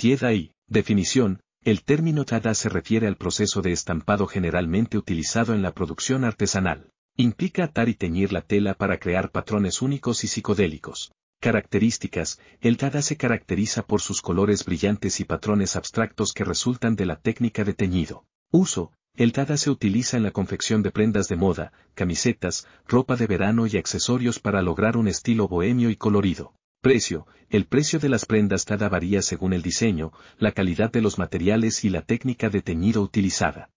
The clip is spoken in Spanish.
Tieda y, definición, el término tada se refiere al proceso de estampado generalmente utilizado en la producción artesanal. Implica atar y teñir la tela para crear patrones únicos y psicodélicos. Características, el tada se caracteriza por sus colores brillantes y patrones abstractos que resultan de la técnica de teñido. Uso, el tada se utiliza en la confección de prendas de moda, camisetas, ropa de verano y accesorios para lograr un estilo bohemio y colorido. Precio. El precio de las prendas cada varía según el diseño, la calidad de los materiales y la técnica de teñido utilizada.